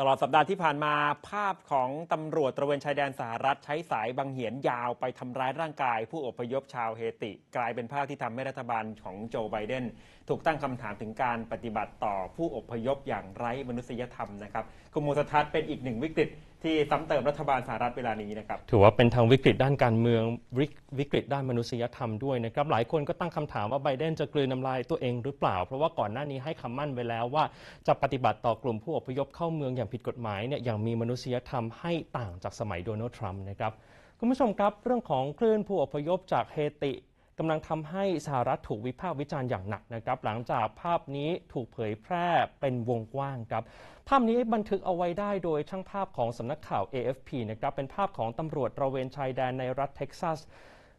ตลอดสัปดาห์ที่ผ่านมาภาพของตำรวจตระเวนชายแดนสหรัฐ ใช้สายบังเหียนยาวไปทำร้ายร่างกายผู้อพยพชาวเฮติ กลายเป็นภาพที่ทำให้รัฐบาลของโจไบเดนถูกตั้งคำถามถึงการปฏิบัติต่อผู้อพยพอย่างไร้มนุษยธรรมนะครับคุณโมสทัศน์เป็นอีกหนึ่งวิกฤตที่ซ้ำเติมรัฐบาลสหรัฐเวลานี้นะครับถือว่าเป็นทางวิกฤตด้านการเมืองววิกฤตด้านมนุษยธรรมด้วยนะครับ หลายคนก็ตั้งคำถามว่าไบเดนจะกลืนน้าลายตัวเองหรือเปล่าเพราะว่าก่อนหน้านี้ให้คำมั่นไว้แล้วว่า จะปฏิบัติต่อกลุ่มผู้อพยพเข้าเมืองอย่างผิดกฎหมายเนี่ยอย่างมีมนุษยธรรมให้ต่างจากสมัยโดนัลด์ทรัมป์นะครับคุณผู้ชมครับเรื่องของคลื่นผู้อพยพจากเฮติกำลังทำให้สหรัฐถูกวิพากษ์วิจารณ์อย่างหนักนะครับหลังจากภาพนี้ถูกเผยแพร่เป็นวงกว้างครับภาพนี้บันทึกเอาไว้ได้โดยช่างภาพของสำนักข่าว AFP นะครับเป็นภาพของตำรวจตระเวนชายแดนในรัฐเท็กซัส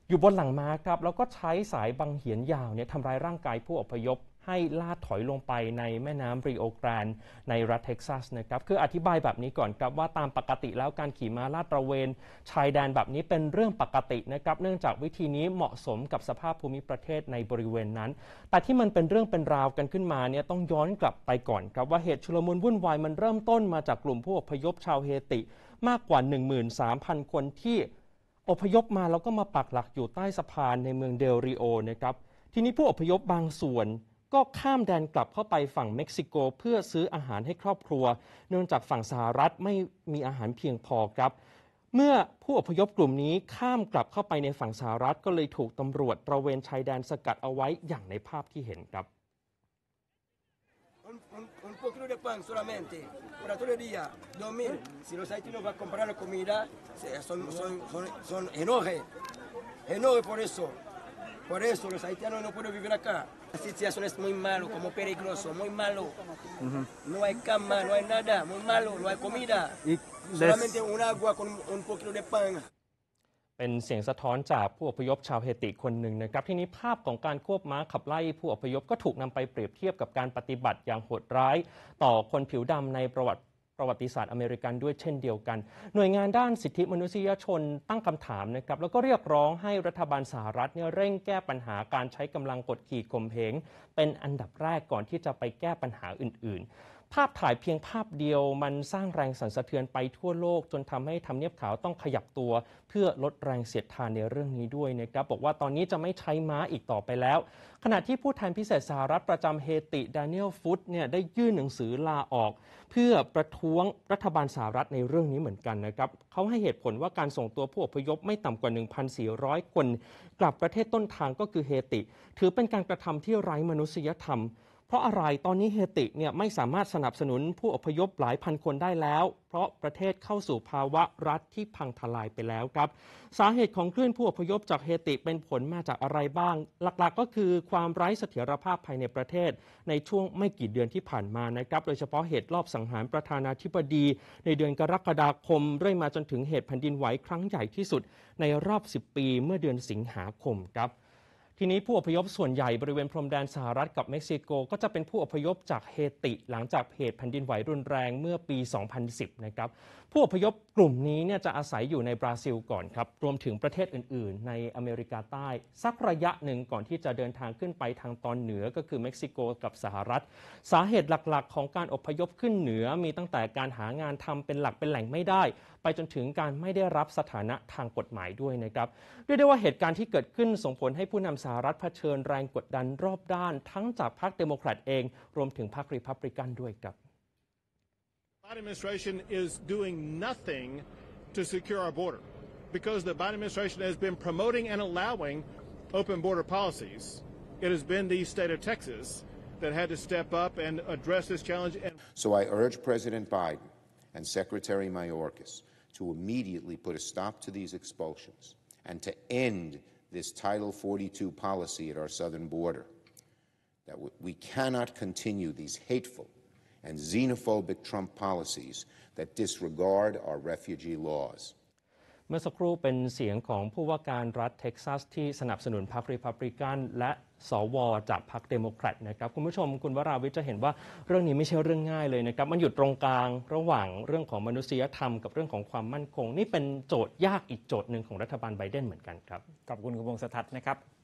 อยู่บนหลังม้าครับแล้วก็ใช้สายบังเหียนยาวเนี่ยทำร้ายร่างกายผู้อพยพให้ลาดถอยลงไปในแม่น้ำริโอแกรนในรัฐเท็กซัสนะครับ คืออธิบายแบบนี้ก่อนครับว่าตามปกติแล้วการขี่ม้าลาดตระเวน ชายแดนแบบนี้เป็นเรื่องปกตินะครับ เนื่องจากวิธีนี้เหมาะสมกับสภาพภูมิประเทศในบริเวณนั้น แต่ที่มันเป็นเรื่องเป็นราวกันขึ้นมาเนี่ยต้องย้อนกลับไปก่อนครับว่าเหตุชุลมุนวุ่นวายมันเริ่มต้นมาจากกลุ่มผู้อพยพชาวเฮติมากกว่า13,000 คนที่อพยพมาแล้วก็มาปักหลักอยู่ใต้สะพานในเมืองเดลริโอนะครับ ทีนี้ผู้อพยพบางส่วนก็ข้ามแดนกลับเข้าไปฝั่งเม็กซิโกเพื่อซื้ออาหารให้ครอบครัว เนื่องจากฝั่งสหรัฐไม่มีอาหารเพียงพอครับ เมื่อผู้อพยพกลุ่มนี้ข้ามกลับเข้าไปในฝั่งสหรัฐก็เลยถูกตำรวจตระเวนชายแดนสกัดเอาไว้อย่างในภาพที่เห็นครับเ Por eso los haitianos no pueden vivir acá. La situación es muy malo, como peligroso, muy malo. Uh -huh. No hay cama, no hay nada, muy malo, no hay comida. Y Solamente un agua con un poquito de pan. เป็นเสียงสะท้อนจากผู้อพยพชาวเฮติคนหนึ่งนะครับที่นี้ภาพของการควบม้าขับไล่ ผู้อพยพก็ถูกนำไปเปรียบเทียบกับการปฏิบัติอย่างโหดร้ายต่อคนผิวดำในประวัติประวัติศาสตร์อเมริกันด้วยเช่นเดียวกัน หน่วยงานด้านสิทธิมนุษยชนตั้งคำถามนะครับ แล้วก็เรียกร้องให้รัฐบาลสหรัฐเนี่ยเร่งแก้ปัญหาการใช้กำลังกดขี่ข่มเหงเป็นอันดับแรกก่อนที่จะไปแก้ปัญหาอื่น ๆภาพถ่ายเพียงภาพเดียวมันสร้างแรงสั่นสะเทือนไปทั่วโลก จนทำให้ทำเนียบขาวต้องขยับตัวเพื่อลดแรงเสียดทานในเรื่องนี้ด้วยนะครับ บอกว่าตอนนี้จะไม่ใช้ม้าอีกต่อไปแล้ว ขณะที่ผู้แทนพิเศษสหรัฐประจำเฮติ ดานิเอลฟุตเนี่ยได้ยื่นหนังสือลาออก เพื่อประท้วงรัฐบาลสหรัฐในเรื่องนี้เหมือนกันนะครับเขาให้เหตุผลว่าการส่งตัวผู้อพยพไม่ต่ำกว่า 1,400 คน กลับประเทศต้นทางก็คือเฮติ ถือเป็นการกระทำที่ไร้มนุษยธรรมเพราะอะไรตอนนี้เฮติเนี่ยไม่สามารถสนับสนุนผู้อพยพหลายพันคนได้แล้ว เพราะประเทศเข้าสู่ภาวะรัฐที่พังทลายไปแล้วครับ สาเหตุของคลื่นผู้อพยพจากเฮติเป็นผลมาจากอะไรบ้าง หลักๆก็คือความไร้เสถียรภาพภายในประเทศในช่วงไม่กี่เดือนที่ผ่านมานะครับ โดยเฉพาะเหตุรอบสังหารประธานาธิบดี ในเดือนกรกฎาคมเรื่อยมาจนถึงเหตุแผ่นดินไหวครั้งใหญ่ที่สุดในรอบ10ปีเมื่อเดือนสิงหาคมครับทีนี้ผู้อพยพส่วนใหญ่บริเวณพรมแดนสหรัฐกับเม็กซิโก ก็จะเป็นผู้อพยพจากเฮติหลังจากเหตุแผ่นดินไหวรุนแรงเมื่อปี 2010 นะครับ ผู้อพยพกลุ่มนี้เนี่ยจะอาศัยอยู่ในบราซิลก่อนครับ รวมถึงประเทศอื่นๆ ในอเมริกาใต้สักระยะหนึ่งก่อนที่จะเดินทางขึ้นไปทางตอนเหนือก็คือเม็กซิโกกับสหรัฐสาเหตุหลัก ๆ ของการอพยพขึ้นเหนือมีตั้งแต่การหางานทำเป็นหลักเป็นแหล่งไม่ได้ปจนถึงการไม่ได้รับสถานะทางกฎหมายด้วยนะครับเรียกได้ว่าเหตุการณ์ที่เกิดขึ้นส่งผลให้ผู้นำสหรัฐรเผชิญแรงกดดันรอบด้าน ทั้งจากพรรคเดโมแครตเองรวมถึงพรรครีพับริกันด้วยครับ Biden administration is doing nothing to secure our border because the Biden administration has been promoting and allowing open border policies. It has been the state of Texas that had to step up and address this challenge. And so I urge President Biden and Secretary Mayorkas to immediately put a stop to these expulsions and to end this Title 42 policy at our southern border. That we cannot continue these hateful and xenophobic Trump policies that disregard our refugee laws. เมื่อสักครู่เป็นเสียงของผู้ว่าการรัฐเท็กซัสที่สนับสนุนพรรครีพับลิกัน และสวจากพรรคเดโมแครตนะครับคุณผู้ชมคุณวราวิทย์จะเห็นว่าเรื่องนี้ไม่ใช่เรื่องง่ายเลยนะครับมันอยู่ตรงกลางระหว่างเรื่องของมนุษยธรรมกับเรื่องของความมั่นคง นี่เป็นโจทย์ยากอีกโจทย์หนึ่งของรัฐบาลไบเดนเหมือนกันครับขอบคุณคุณวงศทัศนะครับ